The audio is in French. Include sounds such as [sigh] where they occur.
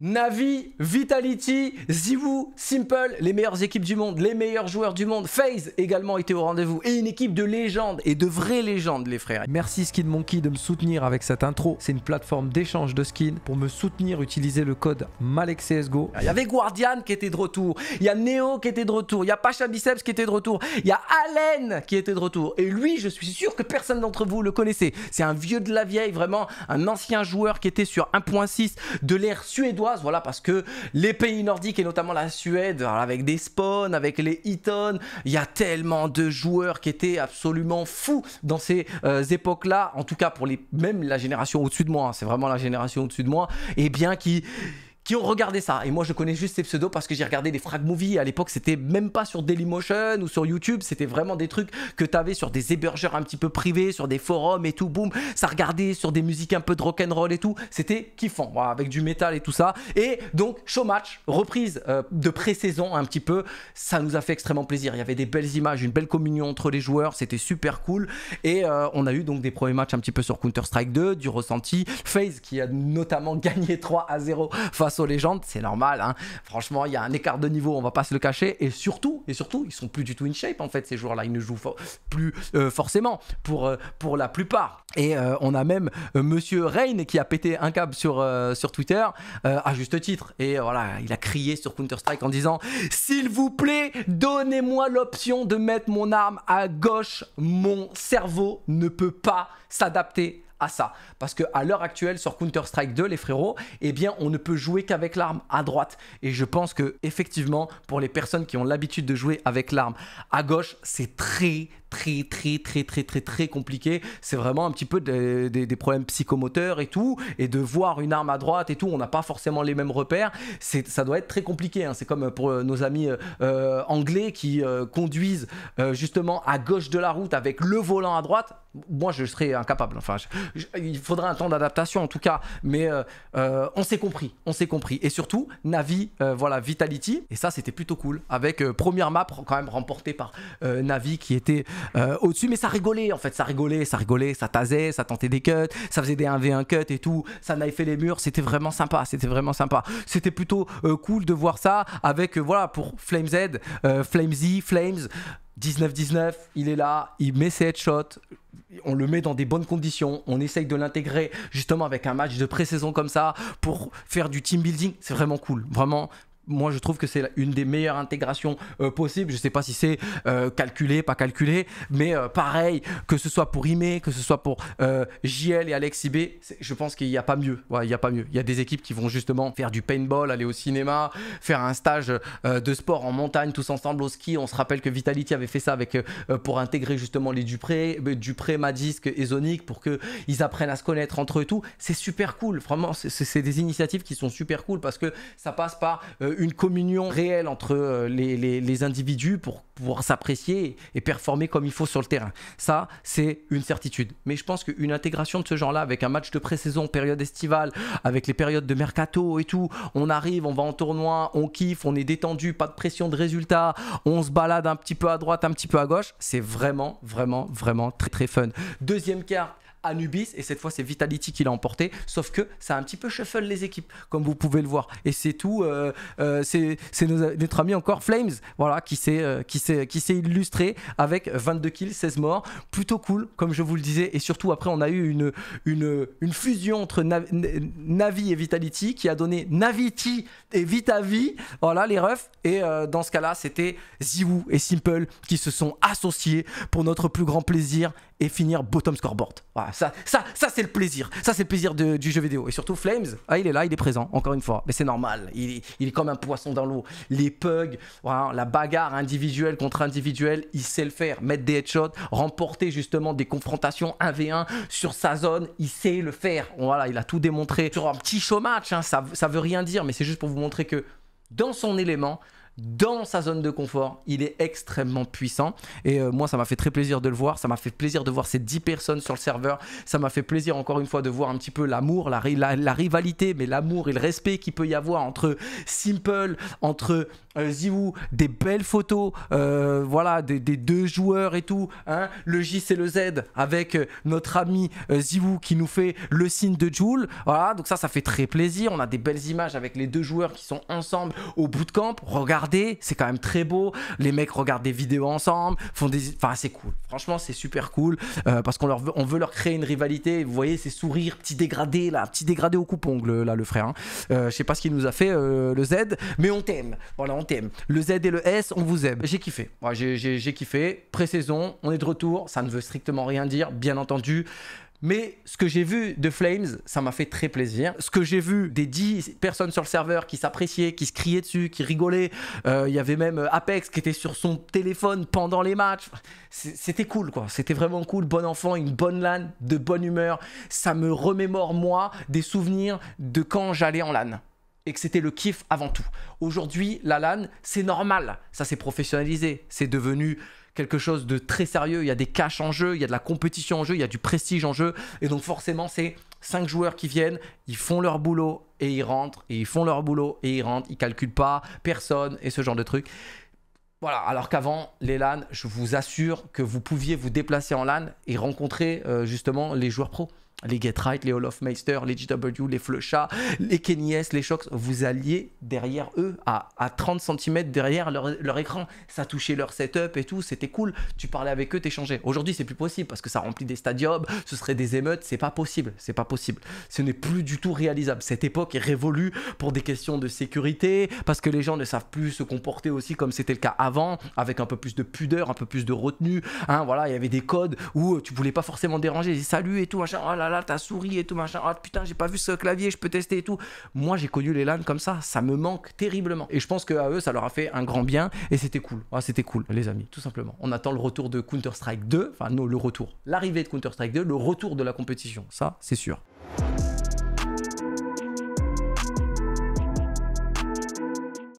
Navi, Vitality, Zivu, Simple, les meilleures équipes du monde, les meilleurs joueurs du monde. FaZe également était au rendez-vous. Et une équipe de légendes et de vraies légendes, les frères. Merci Skin Monkey de me soutenir avec cette intro. C'est une plateforme d'échange de skins. Pour me soutenir, utilisez le code MalekCSGO. Il y avait Guardian qui était de retour. Il y a Neo qui était de retour. Il y a Pacha Biceps qui était de retour. Il y a Allen qui était de retour. Et lui, je suis sûr que personne d'entre vous le connaissait. C'est un vieux de la vieille, vraiment un ancien joueur qui était sur 1.6 de l'ère suédoise voilà, parce que les pays nordiques et notamment la Suède, avec des spawns, avec les Eaton il y a tellement de joueurs qui étaient absolument fous dans ces euh, époques-là, en tout cas pour les, même la génération au-dessus de moi, hein, c'est vraiment la génération au-dessus de moi, et eh bien qui qui ont regardé ça. Et moi, je connais juste ces pseudos parce que j'ai regardé des frag movies. À l'époque, c'était même pas sur Dailymotion ou sur YouTube. C'était vraiment des trucs que t'avais sur des hébergeurs un petit peu privés, sur des forums et tout. Boum, ça regardait sur des musiques un peu de rock'n'roll et tout. C'était kiffant, avec du métal et tout ça. Et donc, show match, reprise euh, de pré-saison un petit peu. Ça nous a fait extrêmement plaisir. Il y avait des belles images, une belle communion entre les joueurs. C'était super cool. Et euh, on a eu donc des premiers matchs un petit peu sur Counter-Strike 2, du ressenti. FaZe qui a notamment [laughs] gagné 3 à 0 face aux c'est normal. Hein. Franchement, il y a un écart de niveau, on va pas se le cacher. Et surtout, et surtout, ils sont plus du tout in shape en fait. Ces joueurs-là, ils ne jouent plus euh, forcément pour, euh, pour la plupart. Et euh, on a même Monsieur Rain qui a pété un câble sur, sur Twitter à juste titre. Et voilà, il a crié sur Counter Strike en disant s'il vous plaît, donnez-moi l'option de mettre mon arme à gauche. Mon cerveau ne peut pas s'adapter à ça. Parce que à l'heure actuelle sur Counter-Strike 2, les frérots, eh bien on ne peut jouer qu'avec l'arme à droite. Et je pense que effectivement, pour les personnes qui ont l'habitude de jouer avec l'arme à gauche, c'est très très très très très très très compliqué. C'est vraiment un petit peu des, problèmes psychomoteurs et tout, et de voir une arme à droite et tout, on n'a pas forcément les mêmes repères. C'est, ça doit être très compliqué. Hein. C'est comme pour euh, nos amis euh, euh, anglais qui conduisent justement à gauche de la route avec le volant à droite. Moi, je serais incapable. Enfin, il faudrait un temps d'adaptation en tout cas, mais on s'est compris, on s'est compris. Et surtout, Navi, voilà, Vitality. Et ça, c'était plutôt cool. Avec première map quand même remportée par Navi qui était euh, au-dessus, mais ça rigolait en fait, ça rigolait, ça rigolait, ça tasait, ça tentait des cuts, ça faisait des 1v1 cuts et tout, ça fait les murs, c'était vraiment sympa, c'était vraiment sympa. C'était plutôt euh, cool de voir ça avec, euh, voilà, pour Flame Z, Flame Z, Flames, 19-19, il est là, il met ses headshots, on le met dans des bonnes conditions, on essaye de l'intégrer justement avec un match de pré-saison comme ça pour faire du team building, c'est vraiment cool. Vraiment, moi je trouve que c'est une des meilleures intégrations euh, possibles. Je sais pas si c'est euh, calculé, pas calculé, mais euh, pareil, que ce soit pour Ime, que ce soit pour JL et Alex IB, je pense qu'il n'y a pas mieux. il a pas mieux. Il y a des équipes qui vont justement faire du paintball, aller au cinéma, faire un stage de sport en montagne tous ensemble au ski. On se rappelle que Vitality avait fait ça avec pour intégrer justement les Dupré, Dupré, Madisque et Zonic pour qu'ils apprennent à se connaître entre eux et tout. C'est super cool. Vraiment, c'est des initiatives qui sont super cool parce que ça passe par une communion réelle entre euh, les, individus pour pouvoir s'apprécier et performer comme il faut sur le terrain. Ça, c'est une certitude. Mais je pense qu'une intégration de ce genre-là, avec un match de pré-saison, période estivale, avec les périodes de mercato et tout, on arrive, on va en tournoi, on kiffe, on est détendu, pas de pression de résultat, on se balade un petit peu à droite, un petit peu à gauche, c'est vraiment, vraiment, vraiment très très fun. Deuxième carte, Anubis et cette fois c'est Vitality qui l'a emporté. Sauf que ça a un petit peu shuffle les équipes, comme vous pouvez le voir. Et c'est tout. Euh, euh, c'est notre ami encore Flames, voilà, qui s'est euh, illustré avec 22 kills, 16 morts, plutôt cool, comme je vous le disais. Et surtout après on a eu une une, fusion entre Navi et Vitality qui a donné Navity et Vitavi, voilà les refs. Et dans ce cas-là c'était Ziwoo et Simple qui se sont associés pour notre plus grand plaisir finir bottom scoreboard. Voilà, ça, ça, ça c'est le plaisir. Ça, c'est le plaisir du jeu vidéo. Et surtout, Flames, ah, il est là, il est présent, encore une fois. Mais c'est normal. Il, est comme un poisson dans l'eau. Les pugs, la bagarre individuelle contre individuelle, il sait le faire. Mettre des headshots, remporter justement des confrontations 1v1 sur sa zone, il sait le faire. Voilà, il a tout démontré. Sur un petit show match, hein, ça, ça veut rien dire, mais c'est juste pour vous montrer que dans son élément, dans sa zone de confort. Il est extrêmement puissant. Et euh, moi, ça m'a fait très plaisir de le voir. Ça m'a fait plaisir de voir ces 10 personnes sur le serveur. Ça m'a fait plaisir, encore une fois, de voir un petit peu l'amour, la, la, rivalité, mais l'amour et le respect qu'il peut y avoir entre Simple, entre euh, des belles photos, euh, voilà, des, deux joueurs et tout. Hein. Le J et le Z avec euh, notre ami Ziwu qui nous fait le signe de Joule. Voilà, donc ça, ça fait très plaisir. On a des belles images avec les deux joueurs qui sont ensemble au bootcamp. Regarde c'est quand même très beau. Les mecs regardent des vidéos ensemble, font des, enfin c'est cool. Franchement, c'est super cool euh, parce qu'on leur veut, veut leur créer une rivalité. Vous voyez ces sourires, petit dégradé là, petit dégradé au coupe-ongles là le frère. Hein. Euh, je sais pas ce qu'il nous a fait euh, le Z, mais on t'aime. Voilà, on t'aime. Le Z et le S, on vous aime. J'ai kiffé. j'ai kiffé. Pré-saison, on est de retour. Ça ne veut strictement rien dire, bien entendu. Mais ce que j'ai vu de Flames, ça m'a fait très plaisir. Ce que j'ai vu des dix personnes sur le serveur qui s'appréciaient, qui se criaient dessus, qui rigolaient. Euh, il y avait même euh, Apex qui était sur son téléphone pendant les matchs. C'était cool, quoi. C'était vraiment cool. Bon enfant, une bonne LAN, de bonne humeur. Ça me remémore, moi, des souvenirs de quand j'allais en LAN et que c'était le kiff avant tout. Aujourd'hui, la LAN, c'est normal. Ça s'est professionnalisé. C'est devenu quelque chose de très sérieux. Il y a des caches en jeu, il y a de la compétition en jeu, il y a du prestige en jeu. Et donc forcément, c'est cinq joueurs qui viennent, ils font leur boulot et ils rentrent, et ils font leur boulot et ils rentrent, ils calculent pas personne et ce genre de truc. Voilà, alors qu'avant, les LAN, je vous assure que vous pouviez vous déplacer en LAN et rencontrer euh, justement les joueurs pros. Les Get Right, les All of Meister, les GW, les Flusha, les Kenny les Shox. vous alliez derrière eux, à, 30 cm derrière leur, écran. Ça touchait leur setup et tout, c'était cool. Tu parlais avec eux, échangeais. Aujourd'hui, c'est plus possible parce que ça remplit des stadiums, ce serait des émeutes, c'est pas possible, c'est pas possible. Ce n'est plus du tout réalisable. Cette époque est révolue pour des questions de sécurité, parce que les gens ne savent plus se comporter aussi comme c'était le cas avant avec un peu plus de pudeur, un peu plus de retenue. Hein, voilà, il y avait des codes où tu voulais pas forcément déranger. Salut et tout, machin. Oh là là, ta souris et tout, machin. Oh putain, j'ai pas vu ce clavier, je peux tester et tout. Moi, j'ai connu les LAN comme ça. Ça me manque terriblement. Et je pense qu'à eux, ça leur a fait un grand bien. Et c'était cool. Ah, c'était cool, les amis, tout simplement. On attend le retour de Counter-Strike 2. Enfin, non, le retour. L'arrivée de Counter-Strike 2, le retour de la compétition. Ça, c'est sûr.